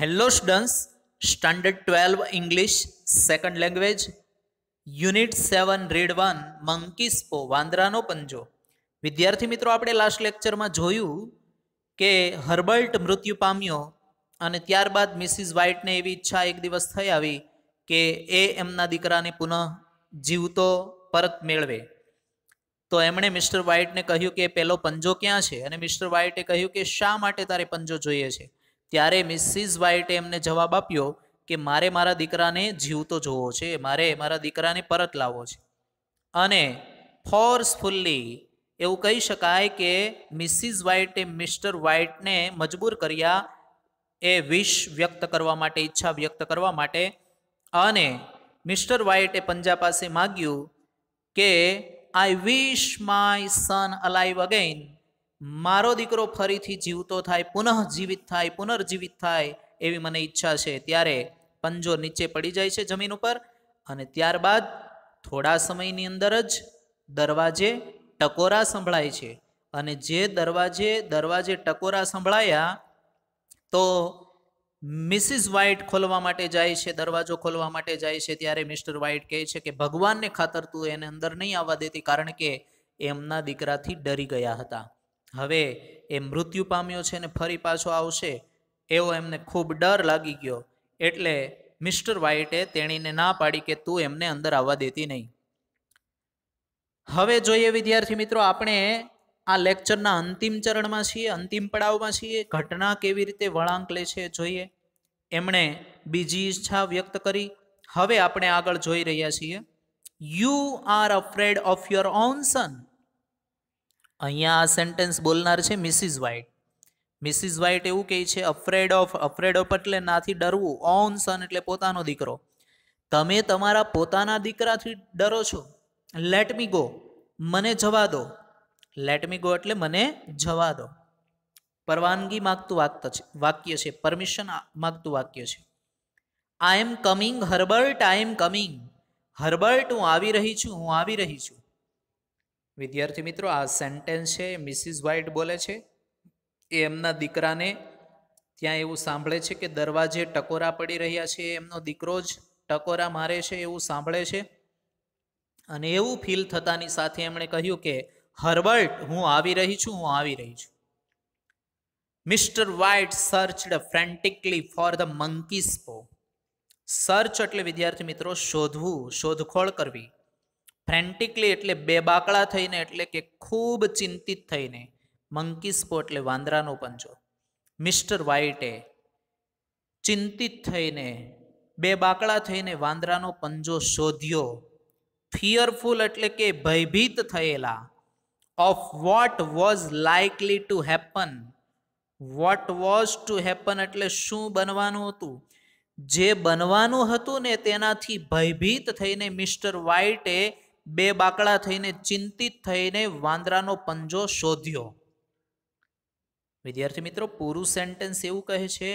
Hello students standard twelve English second language unit seven read one monkey's paw વાંદરાનો પંજો વિદ્યાર્થી મિત્રો આપણે લાસ્ટ લેક્ચરમાં જોયું કે હર્બર્ટ મૃત્યુ પામ્યો અને ત્યારબાદ મિસિસ વ્હાઇટને એવી ઈચ્છા એક દિવસ થઈ આવી કે એ એમના દીકરાને પુનઃ જીવતો પરત મેળવે તો એમણે મિસ્ટર વ્હાઇટને કહ્યું કે પેલો પંજો ક્યાં છે અને મિસ્ટર વ્હાઇટે કહ્યું કે શા માટે તારે પંજો જોઈએ છે ત્યારે મિસિસ વાઇટે એમને જવાબ આપ્યો કે મારે મારા દીકરાને જીવતો જોવો છે મારે મારા દીકરાને પરત લાવવો છે અને ફોર્સફુલ્લી એવું કહી શકાય કે મિસિસ વાઇટે મિસ્ટર વાઇટને મજબૂર કર્યા એ વિશ વ્યક્ત કરવા માટે ઈચ્છા વ્યક્ત કરવા માટે અને મિસ્ટર વાઇટે પંજા પાસે માગ્યું કે I wish my son alive again મારો દીકરો ફરીથી જીવતો થાય પુનઃ જીવિત થાય પુનર્જીવિત થાય એવી મને ઈચ્છા છે ત્યારે પંજો નીચે પડી જાય છે જમીન ઉપર અને ત્યારબાદ થોડા સમયની અંદર જ દરવાજે ટકોરા સંભળાય છે અને જે દરવાજે દરવાજે ટકોરા સંભળાયા તો મિસિસ વ્હાઇટ ખોલવા માટે જાય છે દરવાજો ખોલવા માટે જાય છે ત્યારે મિસ્ટર વ્હાઇટ કહે છે કે ભગવાનને ખાતર તું એને અંદર નહીં આવવા દેતી કારણ કે એમના દીકરાથી ડરી ગયા હતા હવે એ મૃત્યુ પામ્યો છે ને ફરી પાછો આવશે એવો એમને ખૂબ ડર લાગી ગયો એટલે મિસ્ટર વાઇટે તેણીને ના પાડી કે તું એમને અંદર આવવા દેતી નહીં હવે જોઈએ વિદ્યાર્થી મિત્રો આપણે આ લેક્ચરના અંતિમ ચરણમાં છીએ અંતિમ પડાવમાં છીએ ઘટના કેવી રીતે વળાંક લે છે જોઈએ એમણે બીજી ઈચ્છા વ્યક્ત કરી હવે આપણે આગળ જોઈ રહ્યા છીએ you are afraid of your own son અહીંયા આ સેન્ટેન્સ બોલનાર છે મિસિસ વ્હાઇટ મિસિસ વ્હાઇટ એવું કહે છે અફ્રેડ ઓફ અફ્રેડ ઓફ એટલે નાથી ડરવું ઓન સન એટલે પોતાનો દીકરો તમે તમારા પોતાના દીકરાથી ડરો છો લેટ મી ગો મને જવા દો લેટ મી ગો એટલે મને જવા દો પરવાનગી માગતું વાક્ય છે વાક્ય છે પરમિશન માગતું વાક્ય છે I am coming Herbert I am coming Herbert હું આવી રહી છું હું આવી રહી છું વિદ્યાર્થી મિત્રો આ સેન્ટેન્સ છે મિસિસ વ્હાઇટ બોલે છે એ એમના દીકરાને ત્યાં એવું સાંભળે છે કે દરવાજે ટકોરા પડી રહ્યા છે એમનો દીકરો જ ટકોરા મારે છે એવું સાંભળે છે અને એવું ફીલ થતાની સાથે એમણે કહ્યું કે હર્બર્ટ હું આવી રહી છું હું આવી રહી છું mister White searched frantically for the monkey's paw search એટલે વિદ્યાર્થી મિત્રો શોધવું શોધખોળ કરવી ફ્રેન્ટિકલી એટલે બે બાકડા થઈને એટલે કે ખૂબ ચિંતિત થઈને મંકી સ્પો એટલે વાંદરાનો પંજો મિસ્ટર વ્હાઇટે ચિંતિત થઈને બે બાકડા થઈને વાંદરાનો પંજો શોધ્યો ફિયરફુલ એટલે કે ભયભીત થયેલા of what was likely to happen what was to happen એટલે શું બનવાનું હતું જે બનવાનું હતું ને તેનાથી ભયભીત થઈને મિસ્ટર વ્હાઇટે બે બાકડા થઈને ચિંતિત થઈને વાંદરાનો પંજો શોધ્યો વિદ્યાર્થી મિત્રો પૂરું સેન્ટેન્સ એવું કહે છે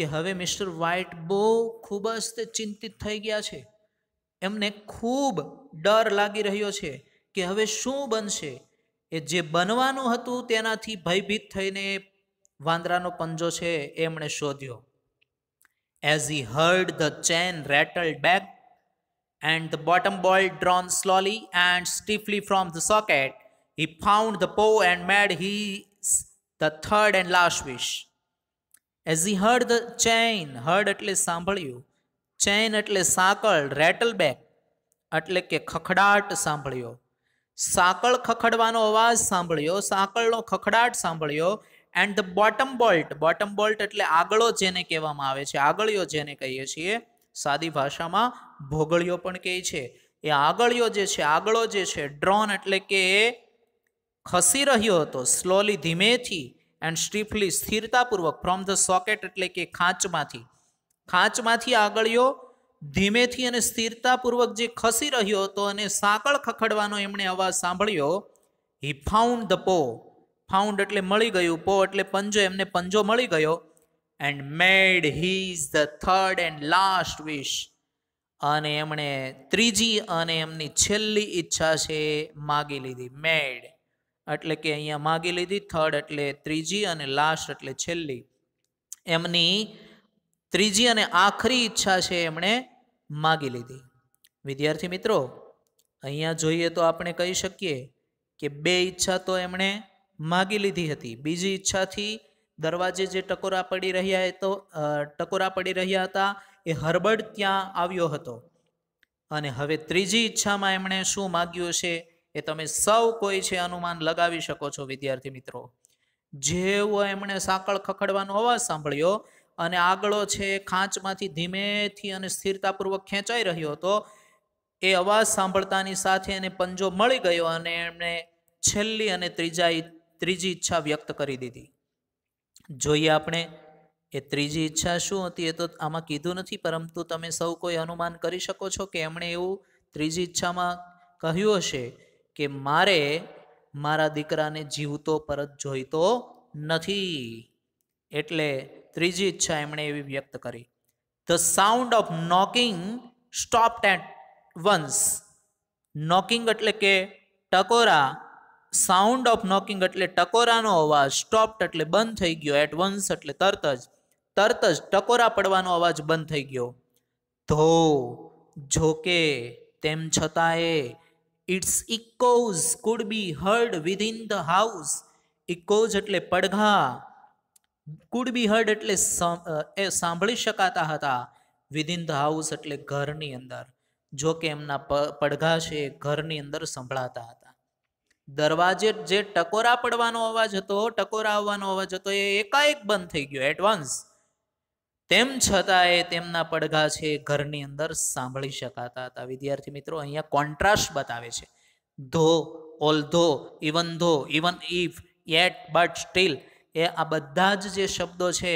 કે હવે મિસ્ટર વ્હાઇટ બહુ ખૂબ જ ચિંતિત થઈ ગયા છે એમને ખૂબ ડર લાગી રહ્યો છે કે હવે શું બનશે એ જે બનવાનું હતું તેનાથી ભયભીત થઈને વાંદરાનો પંજો છે એમણે શોધ્યો as he heard the chain rattle back and the bottom ball drawn slowly and stiffly from the socket. He found the pole and made his the third and last wish. As he heard the chain, heard એટલે સાંભળ્યું chain એટલે સાંકળ rattle back એટલે કે ખખડાટ સાંભળ્યો સાંકળ ખખડવાનો અવાજ સાંભળ્યો સાંકળનો ખખડાટ સાંભળ્યો and the bottom bolt bottom bolt એટલે આગળો જેને કહેવામાં આવે છે આગળિયો જેને કહીએ છીએ સાદી ભાષામાં ભોગળીઓ પણ કહે છે એ આગળીઓ જે છે આગળો જે છે ડ્રોન એટલે કે ખસી રહ્યો હતો સ્લોલી ધીમેથી એન્ડ સ્ટીફલી સ્થિરતાપૂર્વક ફ્રોમ ધ સોકેટ એટલે કે ખાંચમાંથી ખાંચમાંથી આગળીઓ ધીમેથી અને સ્થિરતાપૂર્વક જે ખસી રહ્યો હતો અને સાંકળ ખખડવાનો એમણે અવાજ સાંભળ્યો he found the paw found એટલે મળી ગયું પો એટલે પંજો એમને પંજો મળી ગયો and made his the third and last wish અને એમણે ત્રીજી અને એમની છેલ્લી ઈચ્છા છે માગી લીધી મેડ એટલે કે અહીંયા માગી લીધી થર્ડ એટલે ત્રીજી અને લાસ્ટ એટલે છેલ્લી એમની ત્રીજી અને આખરી ઈચ્છા છે એમણે માગી લીધી વિદ્યાર્થી મિત્રો અહીંયા જોઈએ તો આપણે કહી શકીએ કે બે ઈચ્છા તો એમણે માગી લીધી હતી બીજી ઈચ્છાથી દરવાજે જે ટકોરા પડી રહ્યા તો ટકોરા પડી રહ્યા હતા એ હર્બર્ટ ત્યાં આવ્યો હતો અને હવે ત્રીજી ઈચ્છામાં એમણે શું માગ્યું છે એ તમે સૌ કોઈ છે અનુમાન લગાવી શકો છો વિદ્યાર્થી મિત્રો જેવો એમણે સાંકળ ખખડવાનો અવાજ સાંભળ્યો અને આગળો છે ખાંચમાંથી ધીમેથી અને સ્થિરતાપૂર્વક ખેંચાઈ રહ્યો હતો એ અવાજ સાંભળતાની સાથે એને પંજો મળી ગયો અને એમણે છેલ્લી અને ત્રીજા ત્રીજી ઈચ્છા વ્યક્ત કરી દીધી જોઈએ આપણે એ ત્રીજી ઈચ્છા શું હતી એ તો આમાં કીધું નથી પરંતુ તમે સૌ કોઈ અનુમાન કરી શકો છો કે એમણે એવું ત્રીજી ઈચ્છામાં કહ્યું હશે કે મારે મારા દીકરાને જીવતો પરત જોઈતો નથી એટલે ત્રીજી ઈચ્છા એમણે એવી વ્યક્ત કરી the sound of knocking stop at once knocking એટલે કે ટકોરા સાઉન્ડ ઓફ નોકિંગ એટલે ટકોરાનો અવાજ સ્ટોપ્ડ એટલે બંધ થઈ ગયો એટ વન્સ એટલે તરત જ તરત જ ટકોરા પડવાનો અવાજ બંધ થઈ ગયો ધો જોકે તેમ છતાંય its echoes could be heard within the house echoes એટલે પડઘા કુડ બી હર્ડ એટલે એ સાંભળી શકાતા હતા વિધિન ધ હાઉસ એટલે ઘરની અંદર જોકે કે એમના પડઘા છે ઘરની અંદર સંભળાતા હતા દરવાજે જે ટકોરા પડવાનો અવાજ હતો ટકોરા આવવાનો અવાજ હતો એ એકાએક બંધ થઈ ગયો એડવાન્સ તેમ છતાં એ તેમના પડઘા છે ઘરની અંદર સાંભળી શકાતા હતા વિદ્યાર્થી મિત્રો અહીંયા કોન્ટ્રાસ્ટ બતાવે છે ધો all although even though even if yet but still એ આ બધા જ જે શબ્દો છે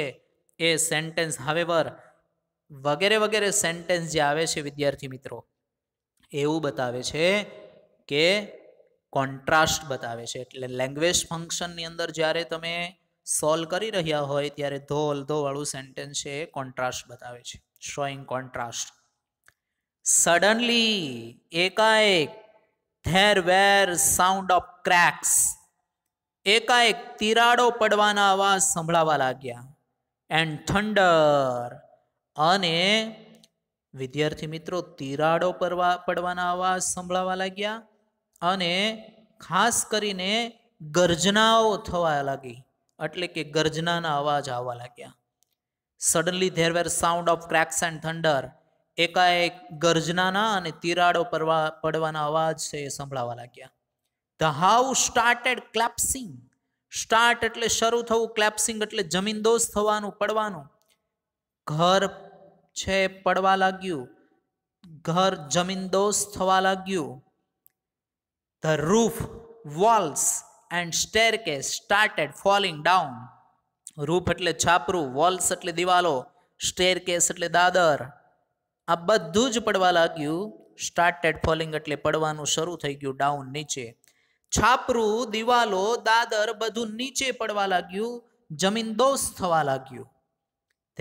એ સેન્ટેન્સ હાવેવર વગેરે વગેરે સેન્ટેન્સ જે આવે છે વિદ્યાર્થી મિત્રો એવું બતાવે છે કે કોન્ટ્રાસ્ટ બતાવે છે એટલે લેંગ્વેજ ફંક્શનની અંદર જ્યારે તમે સોલ્વ કરી રહ્યા હોય ત્યારે ધોલ ધોવાળું સેન્ટેન્સ છે એ કોન્ટ્રાસ્ટ બતાવે છે શોઈંગ કોન્ટ્રાસ્ટ સડનલી એકાએક there were sound of cracks એકાએક તિરાડો પડવાના અવાજ સંભળાવા લાગ્યા એન્ડ થંડર અને વિદ્યાર્થી મિત્રો તિરાડો પડવા પડવાના અવાજ સંભળાવા લાગ્યા અને ખાસ કરીને ગર્જનાઓ થવા લાગી એટલે કે ગર્જનાના અવાજ આવવા લાગ્યા suddenly there were sound of cracks and thunder એકાએક ગર્જનાના અને તિરાડો પડવા પડવાના અવાજ છે એ સંભળાવા લાગ્યા the house started collapsing start એટલે શરૂ થવું ક્લેપ્સિંગ એટલે જમીનદોસ થવાનું પડવાનું ઘર છે પડવા લાગ્યું ઘર જમીનદોસ થવા લાગ્યું The roof, walls, and staircase started falling down. Roof એટલે છાપરું વોલ્સ એટલે દિવાલો સ્ટેર કેસ એટલે દાદર આ બધું જ પડવા લાગ્યું સ્ટાર્ટેડ ફોલિંગ એટલે પડવાનું શરૂ થઈ ગયું ડાઉન નીચે છાપરું દિવાલો દાદર બધું નીચે પડવા લાગ્યું જમીન દોષ થવા લાગ્યું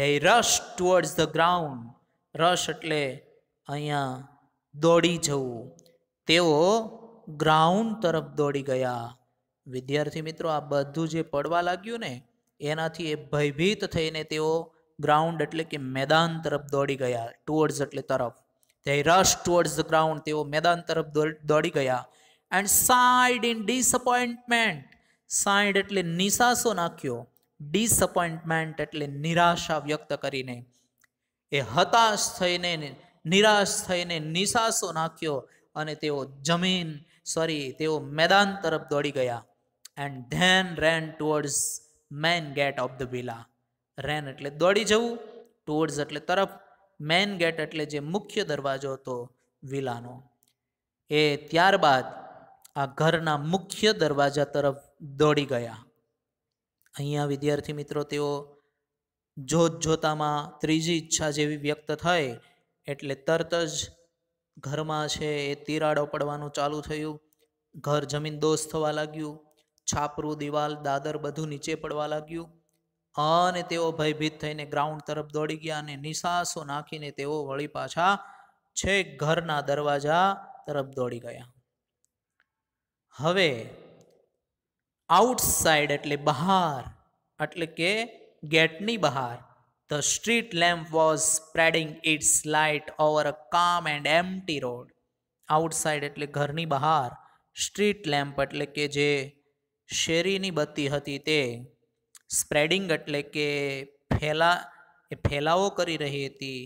they rush towards the ground rush એટલે અહીંયા દોડી જવું તેઓ ગ્રાઉન્ડ તરફ દોડી ગયા વિદ્યાર્થી મિત્રો આ બધું જે પડવા લાગ્યું ને એનાથી એ ભયભીત થઈને તેઓ ગ્રાઉન્ડ એટલે કે મેદાન તરફ દોડી ગયા ટુવર્ડ્સ એટલે તરફ they rush towards the ground તેઓ મેદાન તરફ દોડી ગયા and sighed in disappointment sighed એટલે નિશાસો નાખ્યો ડિસઅપોઇન્ટમેન્ટ એટલે નિરાશા વ્યક્ત કરીને એ હતાશ થઈને નિરાશ થઈને નિશાસો નાખ્યો અને તેઓ જમીન સોરી તેઓ મેદાન તરફ દોડી ગયા and then ran towards main gate of the villa ran એટલે દોડી જવું ટુવર્ડ્સ એટલે તરફ મેન ગેટ એટલે જે મુખ્ય દરવાજો હતો વિલાનો એ ત્યારબાદ આ ઘરના મુખ્ય દરવાજા તરફ દોડી ગયા અહીંયા વિદ્યાર્થી મિત્રો તેઓ જોત જોતામાં ત્રીજી ઈચ્છા જેવી વ્યક્ત થઈ એટલે તરત જ ઘરમાં છે એ તિરાડો પડવાનું ચાલુ થયું ઘર જમીન દોષ થવા લાગ્યું છાપરું દિવાલ દાદર બધું નીચે પડવા લાગ્યું અને તેઓ ભયભીત થઈને ગ્રાઉન્ડ તરફ દોડી ગયા અને નિશાસો નાખીને તેઓ વળી પાછા છેક ઘરના દરવાજા તરફ દોડી ગયા હવે આઉટસાઇડ એટલે બહાર એટલે કે ગેટની બહાર The street lamp was spreading its light over a calm and empty road. Outside એટલે ઘરની બહાર સ્ટ્રીટ લેમ્પ એટલે કે જે શેરીની બત્તી હતી તે સ્પ્રેડિંગ એટલે કે ફેલા એ ફેલાવો કરી રહી હતી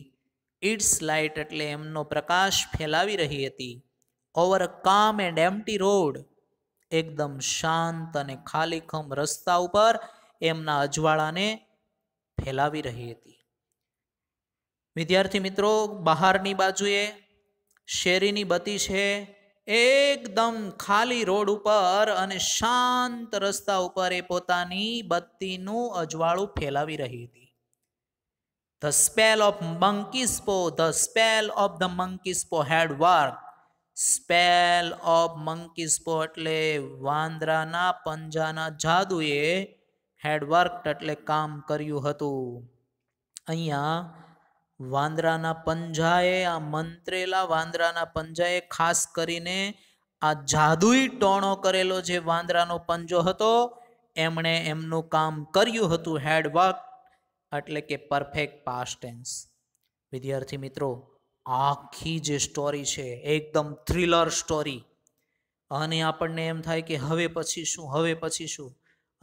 ઇટ્સ લાઇટ એટલે એમનો પ્રકાશ ફેલાવી રહી હતી ઓવર અ કામ એન્ડ એમ્પટી રોડ એકદમ શાંત અને ખાલીખમ રસ્તા ઉપર એમના અજવાળાને ફેલાવી રહી હતી વિદ્યાર્થી મિત્રો બહારની બાજુએ શેરીની બતી છે એકદમ ખાલી રોડ ઉપર અને શાંત રસ્તા ઉપર એ પોતાની બત્તીનું અજવાળું ફેલાવી રહી હતી the spell of monkey's paw the spell of the monkey's paw had worked spell of monkey's paw એટલે વાંદરાના પંજાના જાદુએ હેડ વર્કડ એટલે કામ કર્યું હતું અહીંયા વાંદરાના પંજાએ આ મંત્રેલા વાંદરાના પંજાએ ખાસ કરીને આ જાદુઈ ટોણો કરેલો જે વાંદરાનો પંજો હતો એમણે એમનું કામ કર્યું હતું હેડ વર્ક એટલે કે પરફેક્ટ પાસ્ટ ટેન્સ વિદ્યાર્થી મિત્રો આખી જે સ્ટોરી છે એકદમ થ્રિલર સ્ટોરી અને આપણને એમ થાય કે હવે પછી શું હવે પછી શું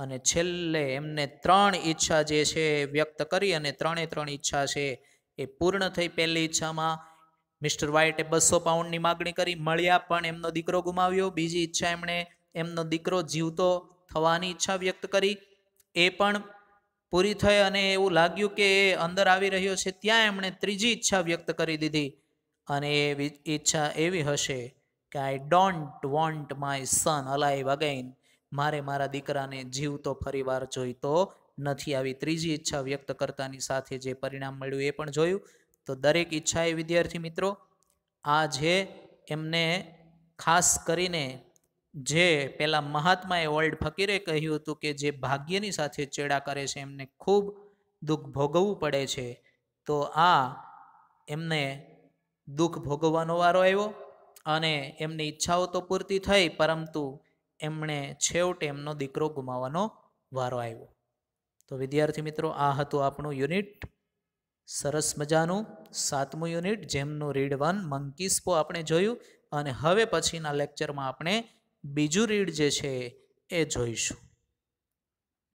અને છેલ્લે એમને ત્રણ ઈચ્છા જે છે વ્યક્ત કરી અને ત્રણે ત્રણ ઈચ્છા છે એ પૂર્ણ થઈ પહેલી ઈચ્છામાં મિસ્ટર વ્હાઇટે બસો પાઉન્ડની માગણી કરી મળ્યા પણ એમનો દીકરો ગુમાવ્યો બીજી ઈચ્છા એમણે એમનો દીકરો જીવતો થવાની ઈચ્છા વ્યક્ત કરી એ પણ પૂરી થઈ અને એવું લાગ્યું કે એ અંદર આવી રહ્યો છે ત્યાં એમણે ત્રીજી ઈચ્છા વ્યક્ત કરી દીધી અને એ ઈચ્છા એવી હશે કે I don't want my son alive again મારે મારા દીકરાને જીવતો ફરીવાર જોઈતો નથી આવી ત્રીજી ઈચ્છા વ્યક્ત કરતાની સાથે જે પરિણામ મળ્યું એ પણ જોયું તો દરેક ઈચ્છા એ વિદ્યાર્થી મિત્રો આ જે એમને ખાસ કરીને જે પેલા મહાત્માએ વર્લ્ડ ફકીરે કહ્યું હતું કે જે ભાગ્યની સાથે ચેડા કરે છે એમને ખૂબ દુઃખ ભોગવવું પડે છે તો આ એમને દુઃખ ભોગવવાનો વારો આવ્યો અને એમની ઈચ્છાઓ તો પૂરતી થઈ પરંતુ એમણે છેવટે એમનો દીકરો ગુમાવવાનો વારો આવ્યો તો વિદ્યાર્થી મિત્રો આ હતું આપણું યુનિટ સરસ મજાનું સાતમું યુનિટ જેમનું રીડ વન મંકીસ્પો આપણે જોયું અને હવે પછીના લેક્ચરમાં આપણે બીજું રીડ જે છે એ જોઈશું